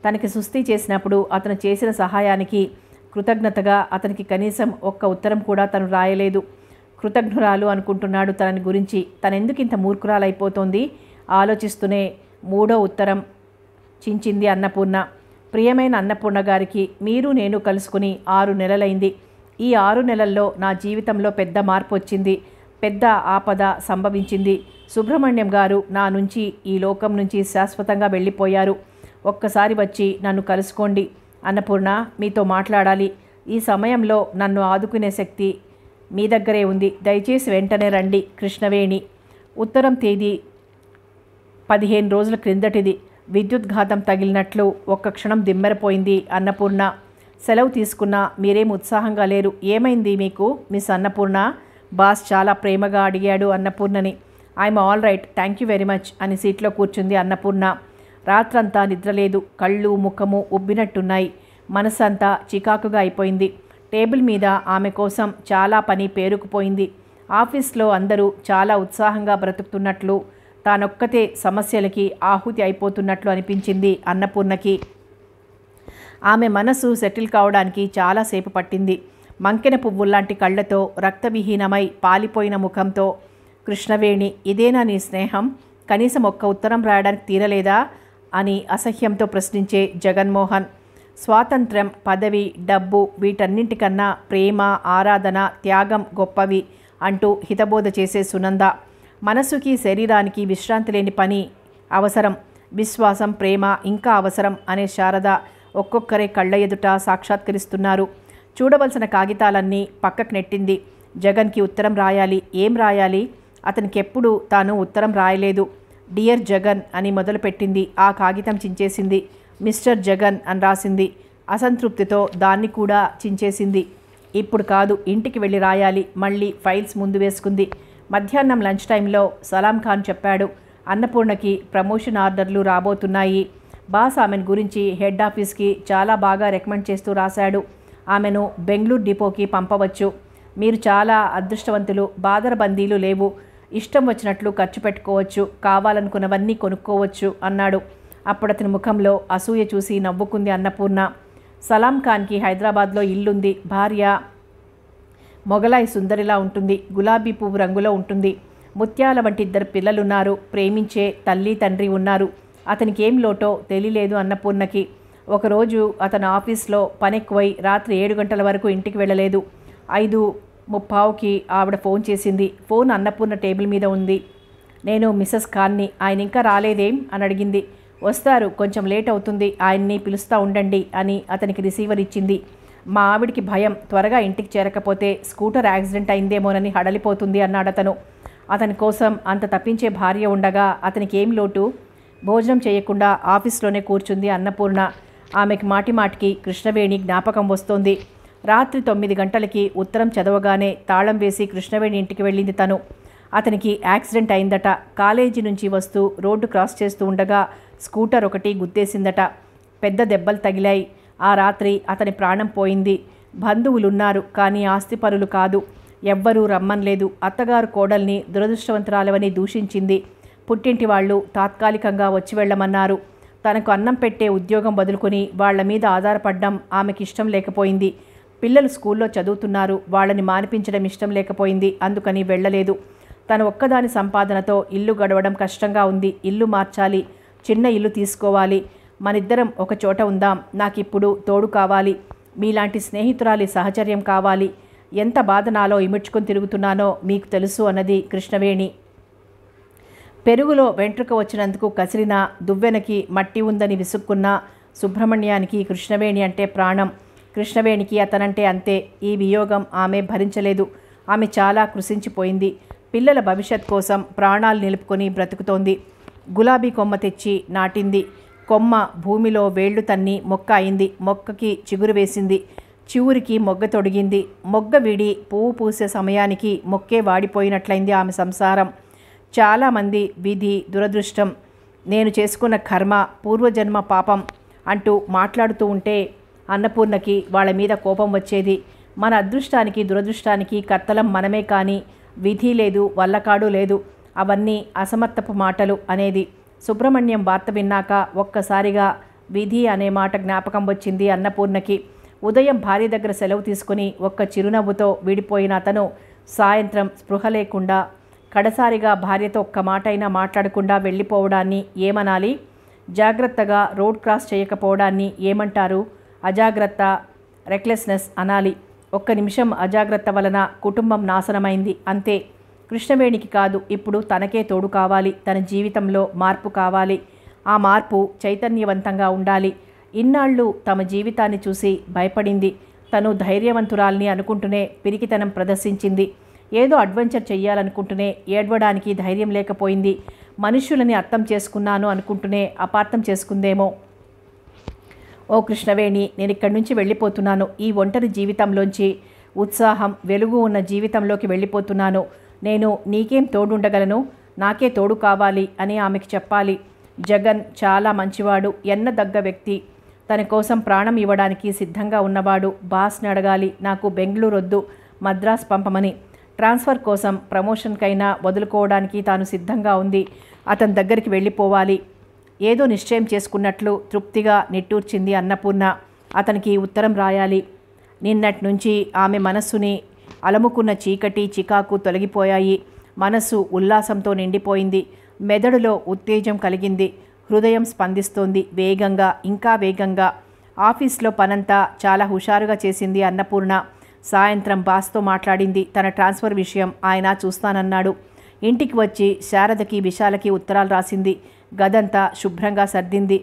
తనకి సుస్థి చేసినప్పుడు అతను చేసిన సహాయానికి కృతజ్ఞతగా అతనికి కనీసం ఒక్క ఉత్తరం కూడా తను రాయలేదు కృతజ్ఞురాలు అనుకుంటున్నాడు తనని గురించి తనెందుకు ఇంత మూర్ఖురాలైపోతోంది ఆలోచిస్తూనే మూడో ఉత్తరం చించింది అన్నపూర్ణ ప్రియమైన అన్నపూర్ణ గారికి మీరు నేను కలుసుకుని ఆరు నెలలైంది ఈ ఆరు నెలల్లో నా జీవితంలో పెద్ద మార్పు వచ్చింది పెద్ద ఆపద సంభవించింది సుబ్రహ్మణ్యం గారు నా నుంచి ఈ లోకం నుంచి శాశ్వతంగా వెళ్ళిపోయారు ఒక్కసారి వచ్చి నన్ను కలుసుకోండి అన్నపూర్ణ మీతో మాట్లాడాలి ఈ సమయంలో నన్ను ఆదుకునే శక్తి మీ దగ్గరే ఉంది దయచేసి వెంటనే రండి కృష్ణవేణి ఉత్తరం తేదీ పదిహేను రోజుల క్రిందటిది విద్యుద్ఘాతం తగిలినట్లు ఒక్క క్షణం దిమ్మెరపోయింది అన్నపూర్ణ సెలవు తీసుకున్నా మీరేం ఉత్సాహంగా లేరు ఏమైంది మీకు మిస్ అన్నపూర్ణ బాస్ చాలా ప్రేమగా అడిగాడు అన్నపూర్ణని I'm all right thank you very much అని సీట్లో కూర్చుంది అన్నపూర్ణ రాత్రంతా నిద్రలేదు కళ్ళు ముఖము ఉబ్బినట్టున్నాయి మనసంతా చికాకుగా అయిపోయింది టేబుల్ మీద ఆమె కోసం చాలా పని పేరుకుపోయింది ఆఫీస్లో అందరూ చాలా ఉత్సాహంగా బ్రతుకుతున్నట్లు తానొక్కతే సమస్యలకి ఆహుతి అయిపోతున్నట్లు అనిపించింది అన్నపూర్ణకి ఆమె మనసు సెటిల్ కావడానికి చాలాసేపు పట్టింది మంకెన పువ్వుల్లాంటి కళ్ళతో రక్తవిహీనమై పాలిపోయిన ముఖంతో కృష్ణవేణి ఇదేనా నీ స్నేహం కనీసం ఒక్క ఉత్తరం రాయడానికి తీరలేదా అని అసహ్యంతో ప్రశ్నించే జగన్మోహన్ స్వాతంత్ర్యం పదవి డబ్బు వీటన్నింటికన్నా ప్రేమ ఆరాధన త్యాగం గొప్పవి అంటూ హితబోధ చేసే సునంద మనసుకి శరీరానికి విశ్రాంతి లేని పని అవసరం విశ్వాసం ప్రేమ ఇంకా అవసరం అనే శారద ఒక్కొక్కరే కళ్ళ ఎదుట సాక్షాత్కరిస్తున్నారు చూడవలసిన కాగితాలన్నీ పక్కకు నెట్టింది జగన్కి ఉత్తరం రాయాలి ఏం రాయాలి అతనికెప్పుడు తాను ఉత్తరం రాయలేదు డియర్ జగన్ అని మొదలుపెట్టింది ఆ కాగితం చించేసింది మిస్టర్ జగన్ అని రాసింది అసంతృప్తితో దాన్ని కూడా చించేసింది ఇప్పుడు కాదు ఇంటికి వెళ్ళి రాయాలి మళ్ళీ ఫైల్స్ ముందు వేసుకుంది మధ్యాహ్నం లంచ్ టైంలో సలాం ఖాన్ చెప్పాడు అన్నపూర్ణకి ప్రమోషన్ ఆర్డర్లు రాబోతున్నాయి బాస్ ఆమెను గురించి హెడ్ ఆఫీస్కి చాలా బాగా రికమెండ్ చేస్తూ రాశాడు ఆమెను బెంగళూరు డిపోకి పంపవచ్చు మీరు చాలా అదృష్టవంతులు బాదరబందీలు లేవు ఇష్టం వచ్చినట్లు ఖర్చు పెట్టుకోవచ్చు కావాలనుకున్నవన్నీ కొనుక్కోవచ్చు అన్నాడు అప్పుడు అతని ముఖంలో అసూయ చూసి నవ్వుకుంది అన్నపూర్ణ సలాం ఖాన్కి హైదరాబాద్లో ఇల్లుంది భార్య మొగలాయి సుందరిలా ఉంటుంది గులాబీ పువ్వు రంగులో ఉంటుంది ముత్యాల వంటి ఇద్దరు పిల్లలున్నారు ప్రేమించే తల్లి తండ్రి ఉన్నారు అతనికి ఏం లోటో తెలియలేదు అన్నపూర్ణకి ఒకరోజు అతను ఆఫీస్లో పనెక్కువై రాత్రి ఏడు గంటల వరకు ఇంటికి వెళ్ళలేదు ఐదు ముప్పావుకి ఆవిడ ఫోన్ చేసింది ఫోన్ అన్నపూర్ణ టేబుల్ మీద ఉంది నేను మిస్సెస్ ఖాన్ని ఆయన ఇంకా రాలేదేం అని అడిగింది వస్తారు కొంచెం లేట్ అవుతుంది ఆయన్ని పిలుస్తూ ఉండండి అని అతనికి రిసీవర్ ఇచ్చింది మా ఆవిడికి భయం త్వరగా ఇంటికి చేరకపోతే స్కూటర్ యాక్సిడెంట్ అయిందేమోనని హడలిపోతుంది అన్నాడు అతను అతని కోసం అంత తప్పించే భార్య ఉండగా అతనికి ఏం లోటు భోజనం చేయకుండా ఆఫీస్లోనే కూర్చుంది అన్నపూర్ణ ఆమెకి మాటిమాటికి కృష్ణవేణి జ్ఞాపకం వస్తోంది రాత్రి తొమ్మిది గంటలకి ఉత్తరం చదవగానే తాళం వేసి కృష్ణవేణి ఇంటికి వెళ్ళింది తను అతనికి యాక్సిడెంట్ అయిందట కాలేజీ నుంచి వస్తూ రోడ్డు క్రాస్ చేస్తూ ఉండగా స్కూటర్ ఒకటి గుద్దేసిందట పెద్ద దెబ్బలు తగిలాయి ఆ రాత్రి అతని ప్రాణం పోయింది బంధువులున్నారు కానీ ఆస్తిపరులు కాదు ఎవ్వరూ రమ్మన్లేదు అత్తగారు కోడల్ని దురదృష్టవంతురాలవని దూషించింది పుట్టింటి వాళ్ళు తాత్కాలికంగా వచ్చి వెళ్ళమన్నారు తనకు అన్నం పెట్టే ఉద్యోగం వదులుకుని వాళ్ల మీద ఆధారపడడం ఆమెకి ఇష్టం లేకపోయింది పిల్లలు స్కూల్లో చదువుతున్నారు వాళ్ళని మానిపించడం ఇష్టం లేకపోయింది అందుకని వెళ్ళలేదు తన ఒక్కదాని సంపాదనతో ఇల్లు గడవడం కష్టంగా ఉంది ఇల్లు మార్చాలి చిన్న ఇల్లు తీసుకోవాలి మనిద్దరం ఒక చోట ఉందాం నాకిప్పుడు తోడు కావాలి మీలాంటి స్నేహితురాలి సహచర్యం కావాలి ఎంత బాధ నాలో ఇమిడ్చుకొని తిరుగుతున్నానో మీకు తెలుసు అన్నది కృష్ణవేణి పెరుగులో వెంట్రుక వచ్చినందుకు కసిరిన దువ్వెనకి మట్టి ఉందని విసుక్కున్న సుబ్రహ్మణ్యానికి కృష్ణవేణి అంటే ప్రాణం కృష్ణవేణికి అతనంటే అంతే ఈ వియోగం ఆమె భరించలేదు ఆమె చాలా కృషించిపోయింది పిల్లల భవిష్యత్ కోసం ప్రాణాలు నిలుపుకొని బ్రతుకుతోంది గులాబీ కొమ్మ తెచ్చి నాటింది కొమ్మ భూమిలో వేళ్లు తన్ని మొక్క అయింది మొక్కకి చిగురు వేసింది చివురికి మొగ్గ తొడిగింది మొగ్గ విడి పువ్వు పూసే సమయానికి మొక్కే వాడిపోయినట్లయింది ఆమె సంసారం చాలామంది విధి దురదృష్టం నేను చేసుకున్న కర్మ పూర్వజన్మ పాపం అంటూ మాట్లాడుతూ ఉంటే అన్నపూర్ణకి వాళ్ళ మీద కోపం వచ్చేది మన అదృష్టానికి దురదృష్టానికి కర్తలం మనమే కానీ విధి లేదు వల్లకాడు లేదు అవన్నీ అసమర్థపు మాటలు అనేది సుబ్రహ్మణ్యం వార్త విన్నాక ఒక్కసారిగా విధి అనే మాట జ్ఞాపకం వచ్చింది అన్నపూర్ణకి ఉదయం భార్య దగ్గర సెలవు తీసుకుని ఒక్క చిరునవ్వుతో విడిపోయిన అతను సాయంత్రం స్పృహ లేకుండా కడసారిగా భార్యతో ఒక్క మాటైనా మాట్లాడకుండా వెళ్ళిపోవడాన్ని ఏమనాలి జాగ్రత్తగా రోడ్ క్రాస్ చేయకపోవడాన్ని ఏమంటారు అజాగ్రత్త రెక్లెస్నెస్ అనాలి ఒక్క నిమిషం అజాగ్రత్త వలన కుటుంబం నాశనమైంది అంతే కృష్ణవేణికి కాదు ఇప్పుడు తనకే తోడు కావాలి తన జీవితంలో మార్పు కావాలి ఆ మార్పు చైతన్యవంతంగా ఉండాలి ఇన్నాళ్ళు తమ జీవితాన్ని చూసి భయపడింది తను ధైర్యవంతురాల్ని అనుకుంటూనే పిరికితనం ప్రదర్శించింది ఏదో అడ్వెంచర్ చెయ్యాలనుకుంటూనే ఏడవడానికి ధైర్యం లేకపోయింది మనుష్యులని అర్థం చేసుకున్నాను అనుకుంటూనే అపార్థం చేసుకుందేమో ఓ కృష్ణవేణి నేను ఇక్కడి నుంచి వెళ్ళిపోతున్నాను ఈ ఒంటరి జీవితంలోంచి ఉత్సాహం వెలుగు ఉన్న జీవితంలోకి వెళ్ళిపోతున్నాను నేను నీకేం తోడుండగలను నాకే తోడు కావాలి అని ఆమెకు చెప్పాలి జగన్ చాలా మంచివాడు ఎన్నదగ్గ వ్యక్తి తన కోసం ప్రాణం ఇవ్వడానికి సిద్ధంగా ఉన్నవాడు బాస్ని అడగాలి నాకు బెంగళూరు వద్దు మద్రాస్ పంపమని ట్రాన్స్ఫర్ కోసం ప్రమోషన్కైనా వదులుకోవడానికి తాను సిద్ధంగా ఉంది అతని దగ్గరికి వెళ్ళిపోవాలి ఏదో నిశ్చయం చేసుకున్నట్లు తృప్తిగా నిట్టూర్చింది అన్నపూర్ణ అతనికి ఉత్తరం రాయాలి నిన్నటి నుంచి ఆమె మనస్సుని అలముకున్న చీకటి చికాకు తొలగిపోయాయి మనస్సు ఉల్లాసంతో నిండిపోయింది మెదడులో ఉత్తేజం కలిగింది హృదయం స్పందిస్తోంది వేగంగా ఇంకా వేగంగా ఆఫీస్లో పనంతా చాలా హుషారుగా చేసింది అన్నపూర్ణ సాయంత్రం బాస్తో మాట్లాడింది తన ట్రాన్స్ఫర్ విషయం ఆయన చూస్తానన్నాడు ఇంటికి వచ్చి శారదకి విశాలకి ఉత్తరాలు రాసింది గదంతా శుభ్రంగా సర్దింది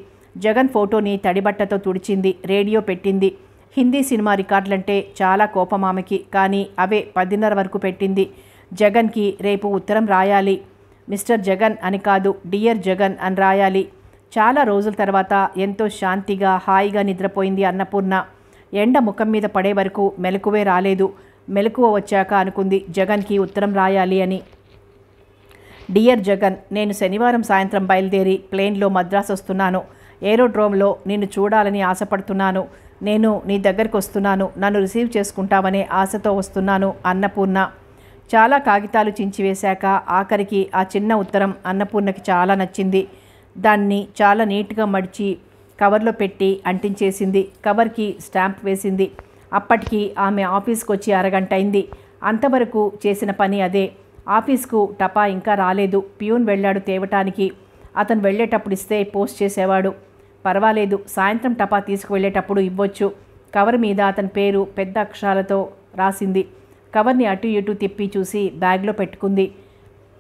జగన్ ఫోటోని తడిబట్టతో తుడిచింది రేడియో పెట్టింది హిందీ సినిమా రికార్డులంటే చాలా కోపం ఆమెకి కానీ అవే పదిన్నర వరకు పెట్టింది జగన్కి రేపు ఉత్తరం రాయాలి మిస్టర్ జగన్ అని కాదు డియర్ జగన్ అని రాయాలి చాలా రోజుల తర్వాత ఎంతో శాంతిగా హాయిగా నిద్రపోయింది అన్నపూర్ణ ఎండ ముఖం మీద పడే వరకు మెలకువే రాలేదు మెలకువ వచ్చాక అనుకుంది జగన్కి ఉత్తరం రాయాలి అని డియర్ జగన్ నేను శనివారం సాయంత్రం బయలుదేరి ప్లేన్లో మద్రాసు వస్తున్నాను ఏరోడ్రోమ్లో నిన్ను చూడాలని ఆశపడుతున్నాను నేను నీ దగ్గరికి వస్తున్నాను నన్ను రిసీవ్ చేసుకుంటామనే ఆశతో వస్తున్నాను అన్నపూర్ణ చాలా కాగితాలు చించివేశాక ఆఖరికి ఆ చిన్న ఉత్తరం అన్నపూర్ణకి చాలా నచ్చింది దాన్ని చాలా నీట్గా మడిచి కవర్లో పెట్టి అంటించేసింది కవర్కి స్టాంప్ వేసింది అప్పటికి ఆమె ఆఫీస్కి వచ్చి అరగంట అయింది అంతవరకు చేసిన పని అదే ఆఫీస్కు టపా ఇంకా రాలేదు పియూన్ వెళ్ళాడు తేవటానికి అతను వెళ్ళేటప్పుడు ఇస్తే పోస్ట్ చేసేవాడు పర్వాలేదు సాయంత్రం టపా తీసుకువెళ్ళేటప్పుడు ఇవ్వచ్చు కవర్ మీద అతని పేరు పెద్ద అక్షరాలతో రాసింది కవర్ని అటు ఇటు తిప్పి చూసి బ్యాగ్లో పెట్టుకుంది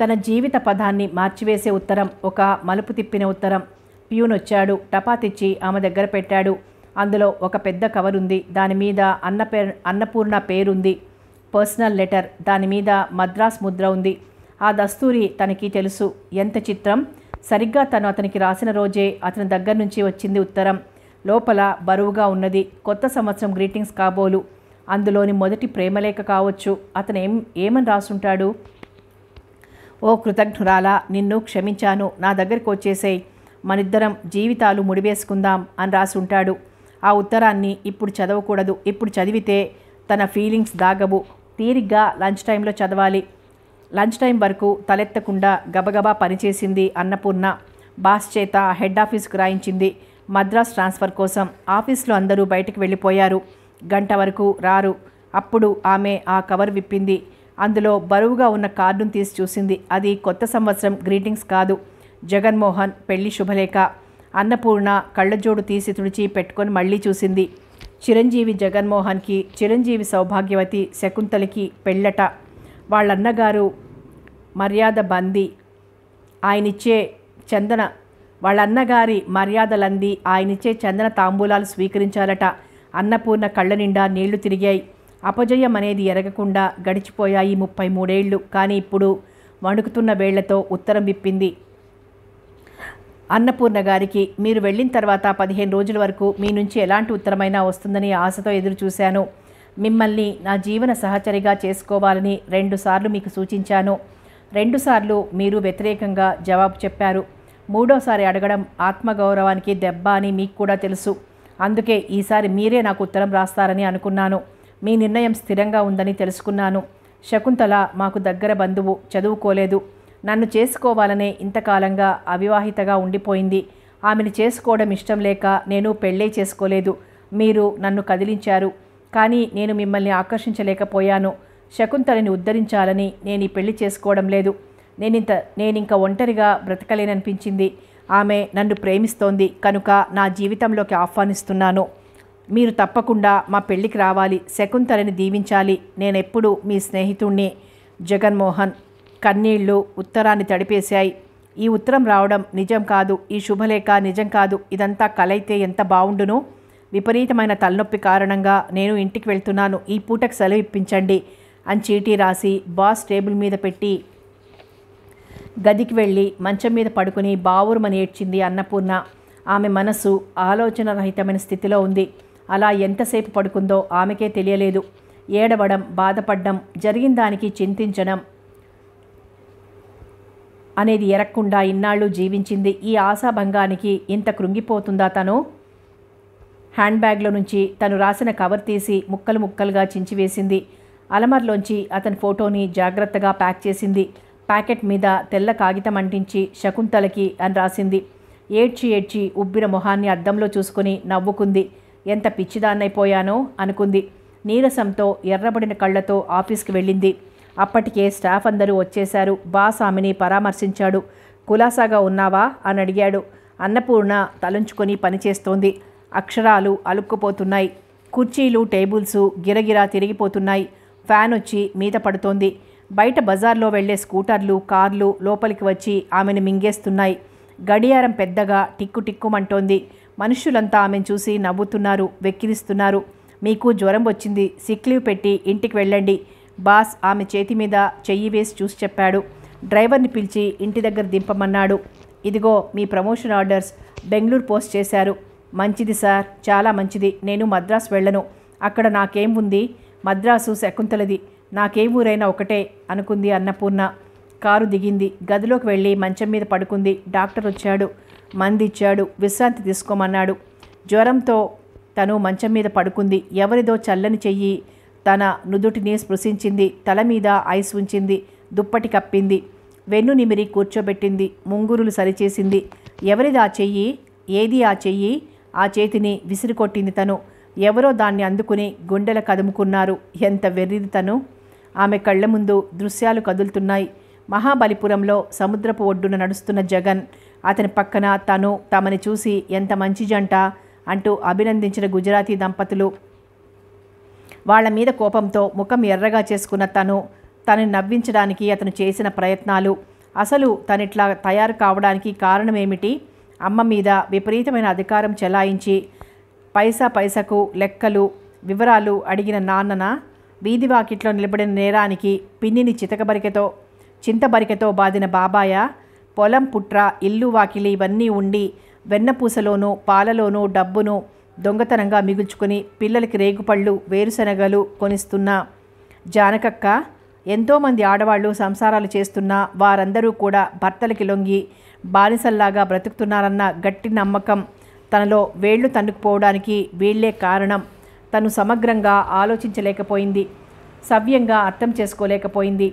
తన జీవిత పదాన్ని మార్చివేసే ఉత్తరం ఒక మలుపు తిప్పిన ఉత్తరం ప్యూన్ వచ్చాడు టపాతిచ్చి ఆమె దగ్గర పెట్టాడు అందులో ఒక పెద్ద కవర్ ఉంది దాని మీద అన్న పే అన్నపూర్ణ పేరుంది పర్సనల్ లెటర్ దాని మీద మద్రాస్ ముద్ర ఉంది ఆ దస్తూరి తనకి తెలుసు ఎంత చిత్రం సరిగ్గా తను అతనికి రాసిన రోజే అతని దగ్గర నుంచి వచ్చింది ఉత్తరం లోపల బరువుగా ఉన్నది కొత్త సంవత్సరం గ్రీటింగ్స్ కాబోలు అందులోని మొదటి ప్రేమలేఖ కావచ్చు అతను ఏం ఏమని రాసుంటాడు ఓ కృతజ్ఞురాలా నిన్ను క్షమించాను నా దగ్గరికి వచ్చేసేయి మనిద్దరం జీవితాలు ముడివేసుకుందాం అని రాసి ఉంటాడు ఆ ఉత్తరాన్ని ఇప్పుడు చదవకూడదు ఇప్పుడు చదివితే తన ఫీలింగ్స్ దాగవు తీరిగ్గా లంచ్ టైంలో చదవాలి లంచ్ టైం వరకు తలెత్తకుండా గబగబా పనిచేసింది అన్నపూర్ణ బాస్ చేత హెడ్ ఆఫీస్కు రాయించింది మద్రాస్ ట్రాన్స్ఫర్ కోసం ఆఫీస్లో అందరూ బయటకు వెళ్ళిపోయారు గంట వరకు రారు అప్పుడు ఆమె ఆ కవర్ విప్పింది అందులో బరువుగా ఉన్న కార్డును తీసి చూసింది అది కొత్త సంవత్సరం గ్రీటింగ్స్ కాదు జగన్మోహన్ పెళ్లి శుభలేఖ అన్నపూర్ణ కళ్ళజోడు తీసి తుడిచి పెట్టుకొని మళ్ళీ చూసింది చిరంజీవి జగన్మోహన్కి చిరంజీవి సౌభాగ్యవతి శకుంతలకి పెళ్ళట వాళ్ళన్నగారు మర్యాద బంది ఆయనిచ్చే చందన వాళ్ళన్నగారి మర్యాదలంది ఆయనిచ్చే చందన తాంబూలాలు స్వీకరించాలట అన్నపూర్ణ కళ్ళ నిండా నీళ్లు తిరిగాయి అపజయం అనేది ఎరగకుండా గడిచిపోయాయి ముప్పై మూడేళ్లు కానీ ఇప్పుడు వణుకుతున్న వేళ్లతో ఉత్తరం విప్పింది అన్నపూర్ణ గారికి మీరు వెళ్ళిన తర్వాత పదిహేను రోజుల వరకు మీ నుంచి ఎలాంటి ఉత్తరమైనా వస్తుందని ఆశతో ఎదురు చూశాను మిమ్మల్ని నా జీవన సహచరిగా చేసుకోవాలని రెండుసార్లు మీకు సూచించాను రెండుసార్లు మీరు వ్యతిరేకంగా జవాబు చెప్పారు మూడోసారి అడగడం ఆత్మగౌరవానికి దెబ్బ అని మీకు కూడా తెలుసు అందుకే ఈసారి మీరే నాకు ఉత్తరం రాస్తారని అనుకున్నాను మీ నిర్ణయం స్థిరంగా ఉందని తెలుసుకున్నాను శకుంతల మాకు దగ్గర బంధువు చదువుకోలేదు నన్ను చేసుకోవాలనే ఇంతకాలంగా అవివాహితగా ఉండిపోయింది ఆమెను చేసుకోవడం ఇష్టం లేక నేను పెళ్ళే చేసుకోలేదు మీరు నన్ను కదిలించారు కానీ నేను మిమ్మల్ని ఆకర్షించలేకపోయాను శకుంతలని ఉద్ధరించాలని నేను ఈ పెళ్లి చేసుకోవడం లేదు నేనింత నేనింక ఒంటరిగా బ్రతకలేననిపించింది ఆమె నన్ను ప్రేమిస్తోంది కనుక నా జీవితంలోకి ఆహ్వానిస్తున్నాను మీరు తప్పకుండా మా పెళ్ళికి రావాలి శకుంతలని దీవించాలి నేనెప్పుడు మీ స్నేహితుణ్ణి జగన్మోహన్ కన్నీళ్లు ఉత్తరాన్ని తడిపేశాయి ఈ ఉత్తరం రావడం నిజం కాదు ఈ శుభలేఖ నిజం కాదు ఇదంతా కలైతే ఎంత బావుండును విపరీతమైన తలనొప్పి కారణంగా నేను ఇంటికి వెళ్తున్నాను ఈ పూటకు సెలవు ఇప్పించండి అని చీటీ రాసి బాస్ టేబుల్ మీద పెట్టి గదికి వెళ్ళి మంచం మీద పడుకుని బావురుమని ఏడ్చింది అన్నపూర్ణ ఆమె మనసు ఆలోచన రహితమైన స్థితిలో ఉంది అలా ఎంతసేపు పడుకుందో ఆమెకే తెలియలేదు ఏడవడం బాధపడడం జరిగిన దానికి చింతించడం అనేది ఎరక్కుండా ఇన్నాళ్ళు జీవించింది ఈ ఆశాభంగానికి ఇంత కృంగిపోతుందా తను హ్యాండ్ బ్యాగ్లో నుంచి తను రాసిన కవర్ తీసి ముక్కలు ముక్కలుగా చించివేసింది అలమర్లోంచి అతని ఫోటోని జాగ్రత్తగా ప్యాక్ చేసింది ప్యాకెట్ మీద తెల్ల కాగితం అంటించి శకుంతలకి అని రాసింది ఏడ్చి ఏడ్చి ఉబ్బిన మొహాన్ని అద్దంలో చూసుకుని నవ్వుకుంది ఎంత పిచ్చిదాన్నైపోయానో అనుకుంది నీరసంతో ఎర్రబడిన కళ్ళతో ఆఫీస్కి వెళ్ళింది అప్పటికే స్టాఫ్ అందరూ వచ్చేశారు బాస్ ఆమెని పరామర్శించాడు కులాసాగా ఉన్నావా అని అడిగాడు అన్నపూర్ణ తలంచుకొని పనిచేస్తోంది అక్షరాలు అలుక్కుపోతున్నాయి కుర్చీలు టేబుల్స్ గిరగిరా తిరిగిపోతున్నాయి ఫ్యాన్ వచ్చి మీద పడుతోంది బయట బజార్లో వెళ్లే స్కూటర్లు కార్లు లోపలికి వచ్చి ఆమెను మింగేస్తున్నాయి గడియారం పెద్దగా టిక్కు టిక్కుమంటోంది మనుషులంతా ఆమెను చూసి నవ్వుతున్నారు వెక్కిరిస్తున్నారు మీకు జ్వరం వచ్చింది సిక్ లీవ్ పెట్టి ఇంటికి వెళ్ళండి బాస్ ఆమె చేతి మీద చెయ్యి వేసి చూసి చెప్పాడు డ్రైవర్ని పిలిచి ఇంటి దగ్గర దింపమన్నాడు ఇదిగో మీ ప్రమోషన్ ఆర్డర్స్ బెంగళూరు పోస్ట్ చేశారు మంచిది సార్ చాలా మంచిది నేను మద్రాసు వెళ్ళను అక్కడ నాకేం ఉంది మద్రాసు శకుంతలది నాకే ఊరైనా ఒకటే అనుకుంది అన్నపూర్ణ కారు దిగింది గదిలోకి వెళ్ళి మంచం మీద పడుకుంది డాక్టర్ వచ్చాడు మందిచ్చాడు విశ్రాంతి తీసుకోమన్నాడు జ్వరంతో తను మంచం మీద పడుకుంది ఎవరిదో చల్లని చెయ్యి తన నుదుటిని స్పృశించింది తల మీద ఐస్ ఉంచింది దుప్పటి కప్పింది వెన్ను నిమిరి కూర్చోబెట్టింది ముంగురులు సరిచేసింది ఎవరిది ఆ చెయ్యి ఏది ఆ చెయ్యి ఆ చేతిని విసిరికొట్టింది తను ఎవరో దాన్ని అందుకుని గుండెల కదుముకున్నారు ఎంత వెర్రిది తను ఆమె కళ్ళ ముందు దృశ్యాలు కదులుతున్నాయి మహాబలిపురంలో సముద్రపు ఒడ్డున నడుస్తున్న జగన్ అతని పక్కన తను తమని చూసి ఎంత మంచి జంట అంటూ అభినందించిన గుజరాతీ దంపతులు వాళ్ల మీద కోపంతో ముఖం ఎర్రగా చేసుకున్న తను తనని నవ్వించడానికి అతను చేసిన ప్రయత్నాలు అసలు తనిట్లా తయారు కావడానికి కారణమేమిటి అమ్మ మీద విపరీతమైన అధికారం చెలాయించి పైసా పైసకు లెక్కలు వివరాలు అడిగిన నాన్నన వీధి వాకిట్లో నిలబడిన నేరానికి పిన్నిని చితకబరికతో చింతబరికతో బాధిన బాబాయ పొలం పుట్ర ఇల్లు వాకిలి ఇవన్నీ ఉండి వెన్నపూసలోనూ పాలలోనూ డబ్బును దొంగతనంగా మిగుల్చుకుని పిల్లలకి రేగుపళ్ళు వేరుశనగలు కొనిస్తున్న జానకక్క ఎంతోమంది ఆడవాళ్ళు సంసారాలు చేస్తున్న వారందరూ కూడా భర్తలకి లొంగి బానిసల్లాగా బ్రతుకుతున్నారన్న గట్టి నమ్మకం తనలో వేళ్లు తన్నుకుపోవడానికి వీళ్లే కారణం తను సమగ్రంగా ఆలోచించలేకపోయింది సవ్యంగా అర్థం చేసుకోలేకపోయింది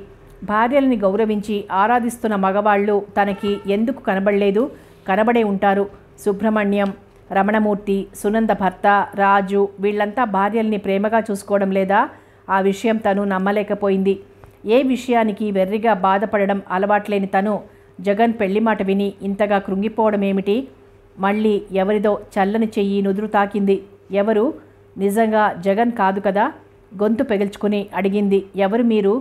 భార్యలని గౌరవించి ఆరాధిస్తున్న మగవాళ్ళు తనకి ఎందుకు కనబడలేదు కనబడే ఉంటారు సుబ్రహ్మణ్యం రమణమూర్తి సునంద భర్త రాజు వీళ్ళంతా భార్యల్ని ప్రేమగా చూసుకోవడం లేదా ఆ విషయం తను నమ్మలేకపోయింది ఏ విషయానికి వెర్రిగా బాధపడడం అలవాట్లేని తను జగన్ పెళ్లి మాట విని ఇంతగా కృంగిపోవడం ఏమిటి మళ్ళీ ఎవరిదో చల్లని చెయ్యి నుదురు తాకింది ఎవరు నిజంగా జగన్ కాదు కదా గొంతు పెగుల్చుకుని అడిగింది ఎవరు మీరు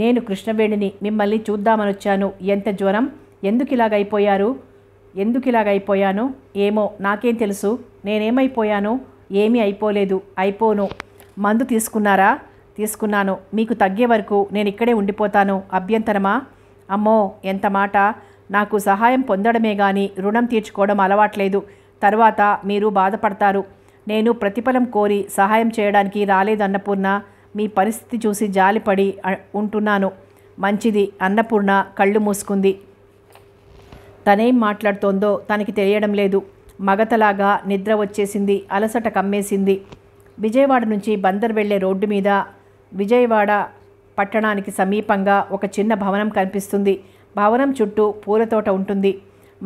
నేను కృష్ణవేణిని మిమ్మల్ని చూద్దామనొచ్చాను ఎంత జ్వరం ఎందుకు ఇలాగైపోయారు ఎందుకు ఇలాగైపోయాను ఏమో నాకేం తెలుసు నేనేమైపోయాను ఏమీ అయిపోలేదు అయిపోను మందు తీసుకున్నారా తీసుకున్నాను మీకు తగ్గే వరకు నేను ఇక్కడే ఉండిపోతాను అభ్యంతరమా అమ్మో ఎంత మాట నాకు సహాయం పొందడమే కానీ రుణం తీర్చుకోవడం అలవాట్లేదు తర్వాత మీరు బాధపడతారు నేను ప్రతిఫలం కోరి సహాయం చేయడానికి రాలేదన్నపూర్ణ మీ పరిస్థితి చూసి జాలిపడి ఉంటున్నాను మంచిది అన్నపూర్ణ కళ్ళు మూసుకుంది తనేం మాట్లాడుతోందో తనకి తెలియడం లేదు మగతలాగా నిద్ర వచ్చేసింది అలసట కమ్మేసింది విజయవాడ నుంచి బందర్ వెళ్లే రోడ్డు మీద విజయవాడ పట్టణానికి సమీపంగా ఒక చిన్న భవనం కనిపిస్తుంది భవనం చుట్టూ పూలతోట ఉంటుంది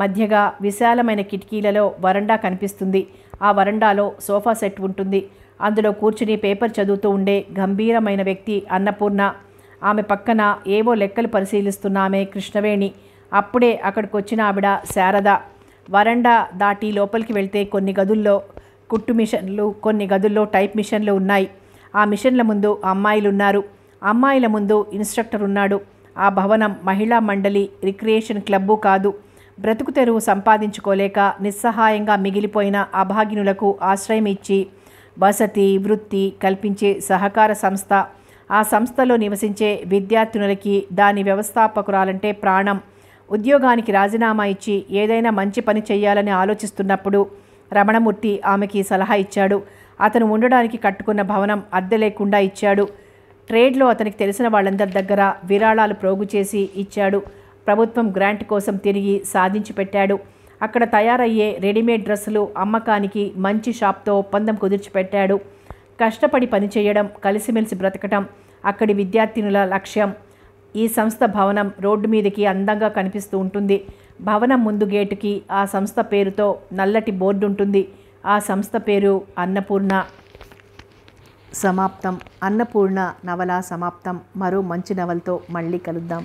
మధ్యగా విశాలమైన కిటికీలలో వరండా కనిపిస్తుంది ఆ వరండాలో సోఫా సెట్ ఉంటుంది అందులో కూర్చుని పేపర్ చదువుతూ ఉండే గంభీరమైన వ్యక్తి అన్నపూర్ణ ఆమె పక్కన ఏవో లెక్కలు ఆమె కృష్ణవేణి అప్పుడే అక్కడికి వచ్చిన ఆవిడ శారద వరండా దాటి లోపలికి వెళ్తే కొన్ని గదుల్లో కుట్టు మిషన్లు కొన్ని గదుల్లో టైప్ మిషన్లు ఉన్నాయి ఆ మిషన్ల ముందు అమ్మాయిలు ఉన్నారు అమ్మాయిల ముందు ఇన్స్ట్రక్టర్ ఉన్నాడు ఆ భవనం మహిళా మండలి రిక్రియేషన్ క్లబ్బు కాదు బ్రతుకు తెరువు సంపాదించుకోలేక నిస్సహాయంగా మిగిలిపోయిన అభాగినులకు ఆశ్రయం ఇచ్చి వసతి వృత్తి కల్పించే సహకార సంస్థ ఆ సంస్థలో నివసించే విద్యార్థినులకి దాని వ్యవస్థాపకురాలంటే ప్రాణం ఉద్యోగానికి రాజీనామా ఇచ్చి ఏదైనా మంచి పని చేయాలని ఆలోచిస్తున్నప్పుడు రమణమూర్తి ఆమెకి సలహా ఇచ్చాడు అతను ఉండడానికి కట్టుకున్న భవనం అద్దె లేకుండా ఇచ్చాడు ట్రేడ్లో అతనికి తెలిసిన వాళ్ళందరి దగ్గర విరాళాలు ప్రోగు చేసి ఇచ్చాడు ప్రభుత్వం గ్రాంట్ కోసం తిరిగి సాధించి పెట్టాడు అక్కడ తయారయ్యే రెడీమేడ్ డ్రెస్సులు అమ్మకానికి మంచి షాప్తో ఒప్పందం కుదిర్చిపెట్టాడు కష్టపడి పనిచేయడం కలిసిమెలిసి బ్రతకటం అక్కడి విద్యార్థినుల లక్ష్యం ఈ సంస్థ భవనం రోడ్డు మీదకి అందంగా కనిపిస్తూ ఉంటుంది భవనం ముందు గేటుకి ఆ సంస్థ పేరుతో నల్లటి బోర్డు ఉంటుంది ఆ సంస్థ పేరు అన్నపూర్ణ సమాప్తం అన్నపూర్ణ నవల సమాప్తం మరో మంచి నవలతో మళ్ళీ కలుద్దాం